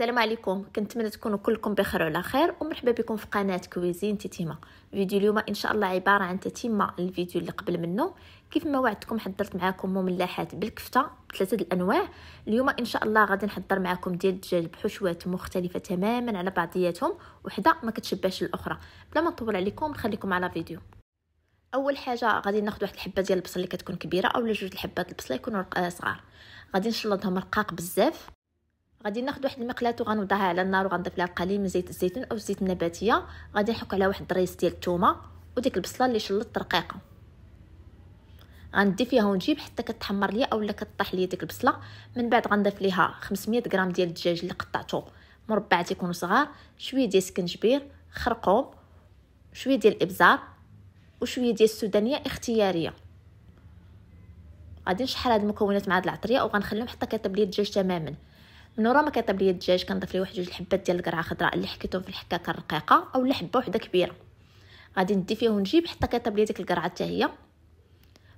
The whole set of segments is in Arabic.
السلام عليكم كنتمنى تكونوا كلكم بخير وعلى خير ومرحبا بكم في قناه كويزين تيتيما فيديو اليوم ان شاء الله عباره عن تتيمه الفيديو اللي قبل منه كيف ما وعدتكم حضرت معكم مملحات بالكفته بثلاثه الانواع اليوم ان شاء الله غادي نحضر معكم ديال الدجاج بحشوات مختلفه تماما على بعضياتهم وحده ما كتشبهش الاخرى بلا ما نطول عليكم نخليكم على فيديو اول حاجه غادي ناخذ واحد الحبه ديال البصل اللي كتكون كبيره اولا جوج الحبات البصل يكونوا صغار غادي نشلطهم رقاق بزاف غادي ناخذ واحد المقلاة وغنوضعها على النار وغنضيف لها قليل من زيت الزيتون او الزيت النباتيه غادي نحك عليها واحد الدريس ديال الثومه وديك البصله اللي شلت رقيقه غندي فيها ونجيب حتى كتحمر ليا اولا كطيح ليا ديك البصله من بعد غنضيف ليها 500 غرام ديال الدجاج اللي قطعته مربعات يكونوا صغار شويه ديال سكنجبير خرقوم شويه ديال الابزار وشويه ديال السودانيه اختياريه غادي نشحر هاد المكونات مع هاد العطريه وغنخليهم حتى كيطيب ليا الدجاج تماما من ورا ما كنطيب ليا الدجاج كنضيف ليه واحد جوج الحبات ديال القرعه خضراء اللي حكيتهم في الحكاكه الرقيقه اولا حبه وحده كبيره غادي ندي فيه ونجيب حتى كيطيب ليا ديك القرعه حتى هي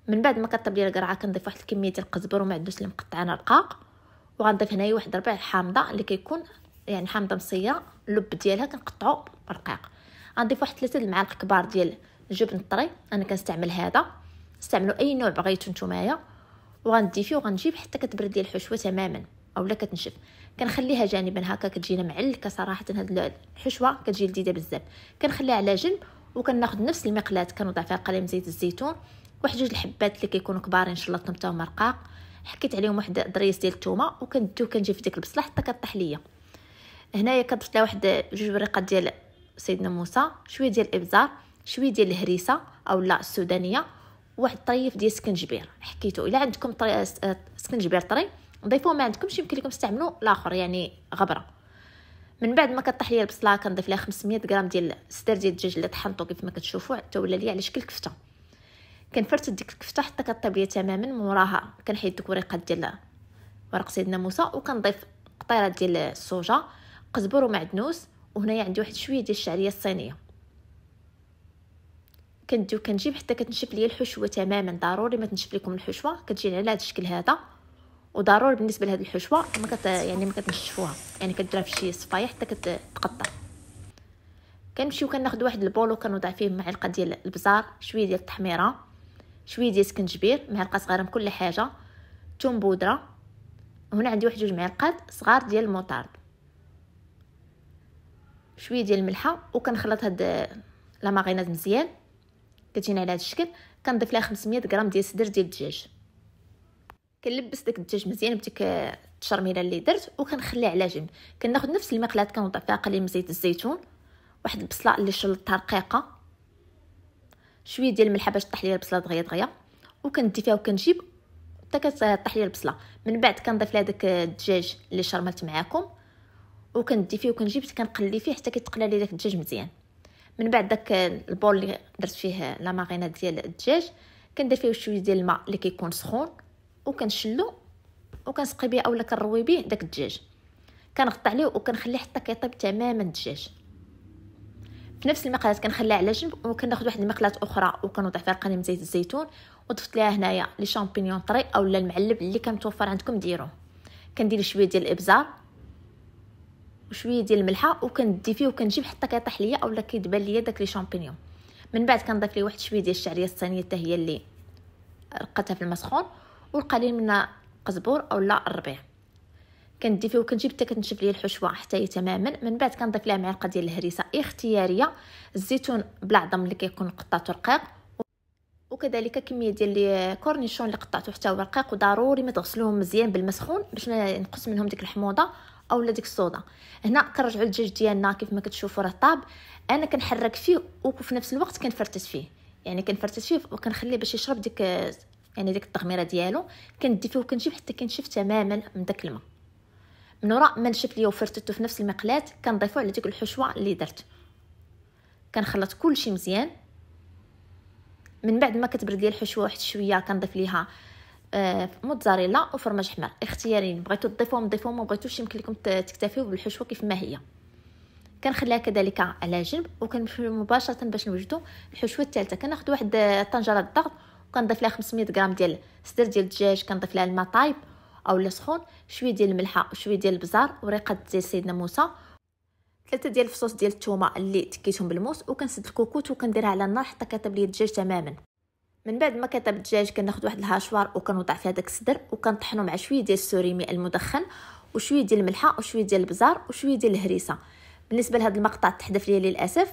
من بعد ما كطيب ليا القرعه كنضيف واحد الكميه ديال القزبر ومعدنوس اللي مقطعين رقاق وغنضيف هنايا واحد ربع الحامضه اللي كيكون يعني حامضه مصيه اللب ديالها كنقطعو رقيق غنضيف واحد ثلاثه المعالق كبار ديال الجبن الطري انا كنستعمل هذا استعملوا اي نوع بغيتو نتومايا وغندي فيه وغنجيب حتى كتبرد ديال الحشوه تماما او لا كتنشف كنخليها جانبا هكا كتجينا معلكه صراحه هاد الحشوه كتجي لذيذه بزاف كنخليها على جنب وكناخذ نفس المقلاة كنوضع فيها قليل من زيت الزيتون واحد جوج الحبات اللي كيكونوا كبارين شاء الله هما رقاق حكيت عليهم واحد ضريس ديال الثومه وكندو كنجي في ديك البصله حتى كطيح ليا هنايا كضفت لها واحد جوج وريقات ديال سيدنا موسى شويه ديال الابزار شويه ديال الهريسه او لا السودانيه واحد طريف ديال السكنجبير حكيتو الا عندكم طري... آه، سكنجبير طري ضيفوه ما عندكمش يمكن لكم تستعملوا الاخر يعني غبره من بعد ما كطيح ليا البصله كنضيف ليها 500 غرام ديال السدر ديال الدجاج اللي طحنته كيف ما كتشوفوا حتى ولا ليا على شكل كفته كنفرت ديك الكفته حتى كطيب ليا تماما من وراها كنحيد ديك الوريقات ديال ورق سيدنا موسى وكنضيف قطيره ديال الصوجه قزبر ومعدنوس وهنايا عندي واحد شويه ديال الشعريه الصينيه كنديو كنجيب حتى كتنشف ليا الحشوه تماما ضروري ما تنشف لكم الحشوه كتجي على هذا الشكل هذا وضروري بالنسبه لهاد الحشوه ما كت يعني ما كتنشفوها يعني كديرها في شي صفايح حتى كتقطع كنمشيو كناخذ واحد البولو كنوضع فيه معلقه ديال البزار شويه ديال التحميره شويه ديال السكنجبير معلقه صغيره من كل حاجه ثوم بودره هنا عندي واحد جوج معلقات صغار ديال الموطارد شويه ديال الملحه وكنخلط هاد لا ماغيناز مزيان كتجينا على هاد الشكل كنضيف لها 500 غرام ديال الصدر ديال الدجاج كنلبس داك الدجاج مزيان بديك التشرميله اللي درت وكنخليه على جنب كناخذ نفس المقلاه كنوضع فيها قليل من زيت الزيتون واحد البصله اللي شلطتها رقيقه شويه ديال الملح باش طيح لي البصله دغيا دغيا وكندي فيها وكنجيب حتى كطيح لي البصله من بعد كنضيف لها داك الدجاج اللي شرملت معاكم وكندي فيه وكنجيب كنقلي فيه حتى كيتقلى لي داك الدجاج مزيان من بعد داك البول اللي درت فيه لا ديال الدجاج كندير فيه شويه ديال الماء اللي كيكون سخون وكنشلو وكنسقي بيه اولا كنروي بيه داك الدجاج كنغطي عليه وكنخليه حتى كيطيب تماما الدجاج في نفس المقلاة كنخليها على جنب وكناخذ واحد المقلاة اخرى وكنوضع فيها قليل من زيت الزيتون وضفت ليها هنايا لي شامبينيون طري اولا المعلب اللي كان متوفر عندكم ديروه كندير شويه ديال الابزار وشويه ديال الملحه وكندي فيه وكنجيب حتى كيطيح ليا اولا كيدبان ليا داك لي شامبينيون من بعد كنضيف ليه واحد شويه ديال الشعريه الصينيه حتى هي اللي رقتها في الماء سخون والقليل من القزبور او لا الربيع كندي فيه وكنجيب حتى كتنشف ليا الحشوه حتى هي تماما من بعد كنضيف ليها معلقه ديال الهريسه اختياريه الزيتون بالعظم اللي كيكون قطعته رقيق وكذلك كميه ديال الكورنيشون اللي قطعته حتى هو رقيق وضروري ما تغسلوهم مزيان بالماء سخون باش ما ينقص منهم ديك الحموضه اولا ديك الصودا هنا كنرجعوا للدجاج ديالنا كيف ما كتشوفوا راه طاب انا كنحرك فيه وفي نفس الوقت كنفرتس فيه يعني كنفرتس فيه وكنخليه باش يشرب ديك يعني ديك التغميره ديالو كندي فيه وكنجيب حتى كنشف تماما من داك الماء من وراء ما نشف ليا وفرتتو في نفس المقلات كنضيفو على ديك الحشوه اللي درت كنخلط كلشي مزيان من بعد ما كتبرد ليا الحشوه واحد شويه كنضيف ليها آه موتزاريلا وفرماج حمر اختياريين بغيتو تضيفوهم ضيفوهم ما بغيتوش يمكن لكم تكتفيو بالحشوه كيف ما هي كنخليها كذلك على جنب وكنمشيو مباشره باش نوجدو الحشوه الثالثه كناخذ واحد آه، طنجره الضغط وكنضيف لها 500 غرام ديال صدر ديال الدجاج كنضيف لها الماء طايب اولا سخون شويه ديال الملحه شويه ديال البزار وريقه ديال سيدنا موسى ثلاثه ديال الفصوص ديال الثومه اللي تكيتهم بالموس وكنسد الكوكوت وكنديرها على النار حتى كطيب لي الدجاج تماما من بعد ما كطيب الدجاج كناخذ واحد الهاشوار وكنوضع فيه هذاك الصدر وكنطحنو مع شويه ديال السوريمي المدخن وشويه ديال الملحه وشويه ديال البزار وشويه ديال الهريسه بالنسبه لهذا المقطع تحذف ليا للاسف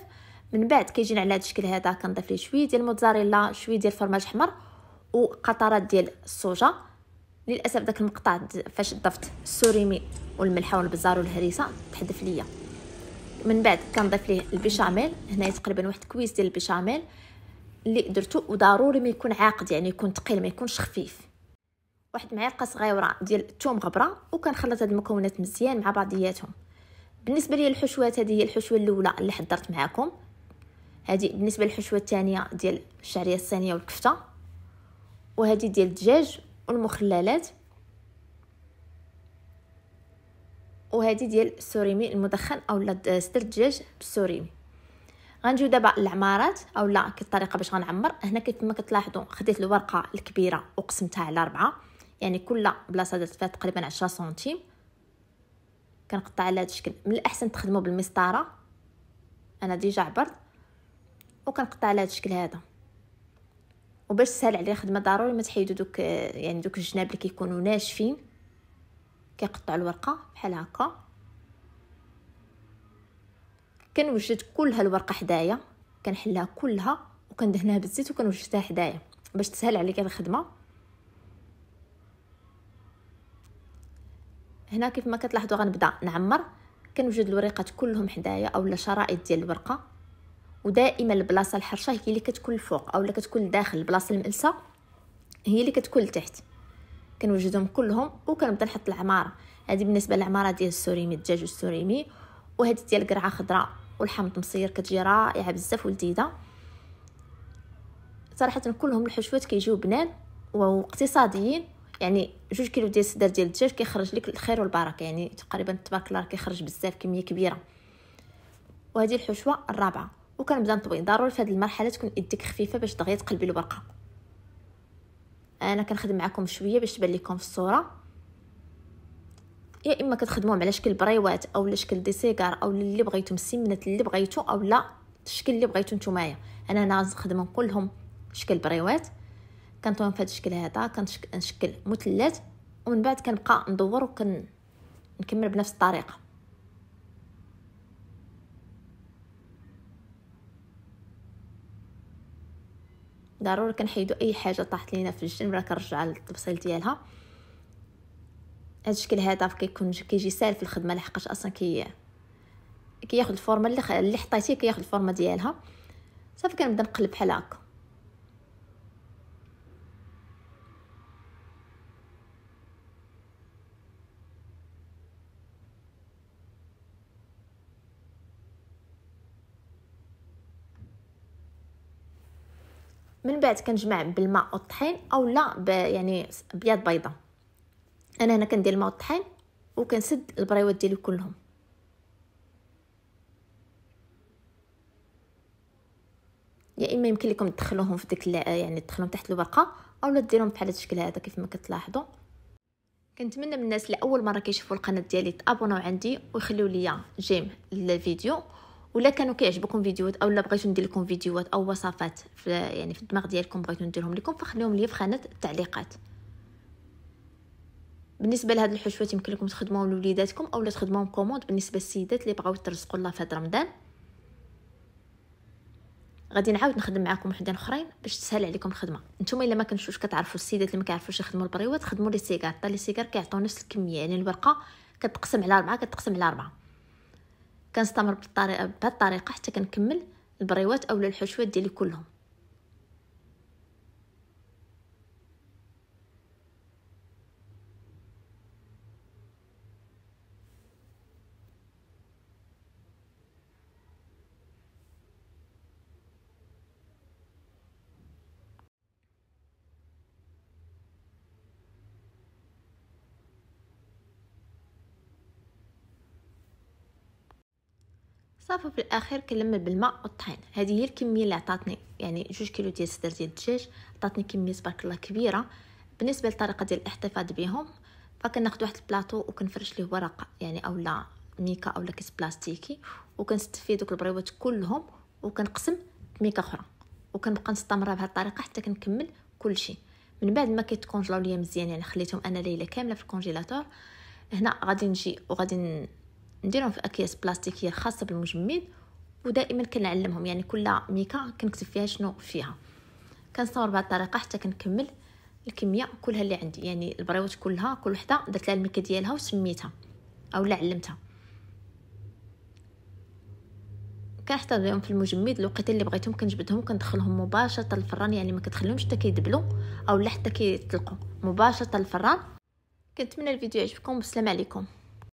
من بعد كيجينا على هذا الشكل هذا كنضيف ليه شويه ديال الموتزاريلا شويه ديال الفرماج حمر وقطرات ديال الصوجه للاسف داك المقطع فاش ضفت السوريمي والملح والبزار والهريسه تحذف ليا من بعد كنضيف ليه البيشاميل هنايا تقريبا واحد كويس ديال البيشاميل اللي درتو وضروري ما يكون عاقد يعني يكون ثقيل ما يكونش خفيف واحد معلقه صغيره ديال الثوم غبره وكنخلط هاد المكونات مزيان مع بعضياتهم بالنسبه لي الحشوات هذه هي الحشوه الاولى اللي حضرت معكم هذه بالنسبه للحشوه الثانيه ديال الشعريه الصينيه والكفته وهذه ديال الدجاج والمخللات وهذه ديال السوريمي المدخن اولا ستر الدجاج بالسوريمي غنجيو دابا العمارات اولا الطريقه باش غنعمر هنا كيف ما كتلاحظوا خديت الورقه الكبيره وقسمتها على أربعة يعني كل بلاصه درت فيها تقريبا 10 سنتيم كنقطع على هذا الشكل من الاحسن تخدموا بالمسطره انا ديجا عبرت وكنقطع على هذا الشكل هذا وباش تسهل عليه الخدمه ضروري ما تحيدو دوك يعني دوك الجناب اللي كيكونوا ناشفين كيقطع الورقه بحال هكا كنوجد كلها الورقه حدايا كنحلها كلها وكندهنها بالزيت وكنوجدها حدايا باش تسهل عليك الخدمه هنا كيف ما كتلاحظوا غنبدا نعمر كنوجد الوريقات كلهم حدايا اولا شرائط ديال الورقه ودائما البلاصه الحرشه هي اللي كتكون الفوق اولا كتكون داخل البلاصه الملسه هي اللي كتكون لتحت كنوجدهم كلهم وكنبدا نحط العماره هذه بالنسبه للعماره ديال السوريمي الدجاج والسوريمي وهذه ديال القرعه خضراء والحمض مصير كتجي رائعه بزاف ولذيذه صراحه كلهم الحشوات كيجيو بنان واقتصاديين يعني جوج كيلو ديال الصدر ديال الدجاج كيخرج لك الخير والبركه يعني تقريبا تبارك الله كيخرج بزاف كميه كبيره وهذه الحشوه الرابعه وكنبدا نطوي ضروري في هذه المرحله تكون يديك خفيفه باش دغيا تقلبي الورقه انا كنخدم معكم شويه باش تبان لكم في الصوره يا اما كتخدموهم على شكل بريوات او شكل دي سيجار او اللي بغيتو السمنه اللي بغيتو او لا الشكل اللي بغيتو نتومايا انا هنا غنخدم كلهم شكل بريوات كنطويهم في هذا الشكل هذا كنشكل مثلث ومن بعد كنبقى ندور وكنكمل بنفس الطريقه ضروري كنحيدو اي حاجه طاحت لينا في الجنب راه كنرجع للتبصيل ديالها هذا الشكل هذا كيكون كيجي سهل في الخدمه لحقاش اصلا كي كياخذ الفورمه اللي اللي حطيتيه كياخذ الفورمه ديالها صافي كنبدا نقلب بحال هكا من بعد كنجمع بالماء والطحين اولا يعني بياض بيضه انا هنا كندير الماء والطحين وكنسد البريوات ديالي كلهم يا يعني اما يمكن لكم تدخلوهم في ديك يعني تدخلوهم تحت الورقه اولا ديرهم بحال هذا الشكل هذا كيف ما كتلاحظوا كنتمنى من الناس اللي اول مره كيشوفوا القناه ديالي تابوناو عندي ويخليو ليا جيم للفيديو ولا كانوا كيعجبكم فيديوهات اولا بغيتو ندير لكم فيديوهات او وصفات في يعني في الدماغ ديالكم بغيتو نديرهم لكم فخليهم لي في خانه التعليقات بالنسبه لهاد الحشوات يمكن لكم تخدموهم لوليداتكم اولا تخدموهم كوموند بالنسبه للسيدات اللي بغاو يترزقوا الله في هاد رمضان غادي نعاود نخدم معاكم وحدين اخرين باش تسهل عليكم الخدمه نتوما الا ما كنتوش كتعرفوا السيدات اللي ما كيعرفوش يخدموا البريوات خدموا لي سيغار طال لي سيغار كيعطيو نفس الكميه يعني الورقه كتقسم على 4 كتقسم على 4 كنستمر بالطريقه بهذه الطريقه حتى كنكمل البريوات اولا الحشوات ديالي كلهم صافي في الاخير كنلمل بالماء والطحين هذه هي الكميه اللي عطاتني يعني جوج كيلو ديال الصدر ديال الدجاج عطاتني كميه تبارك الله كبيره بالنسبه للطريقه ديال الاحتفاظ بهم فكناخذ واحد البلاطو وكنفرش ليه ورق يعني اولا ميكا اولا كيس بلاستيكي وكنستف فيه دوك البريوات كلهم وكنقسم ميكا اخرى وكنبقى نستمر بهذه الطريقه حتى كنكمل كل شيء من بعد ما كيتكونجلاو ليا مزيان يعني خليتهم انا ليله كامله في الكونجيلاتور هنا غادي نجي وغادي نديرهم في اكياس بلاستيكيه خاصه بالمجمد ودائما كنعلمهم يعني كل ميكا كنكتب فيها شنو فيها كنصور بهذه الطريقه حتى كنكمل الكميه كلها اللي عندي يعني البريوت كلها كل وحده درت لها الميكا ديالها وسميتها اولا علمتها كنحتفظ في المجمد الوقت اللي بغيتهم كنجبدهم كندخلهم مباشره للفران يعني ما كتخليهمش حتى كيدبلوا اولا حتى كيطلقوا مباشره للفران كنتمنى الفيديو يعجبكم والسلام عليكم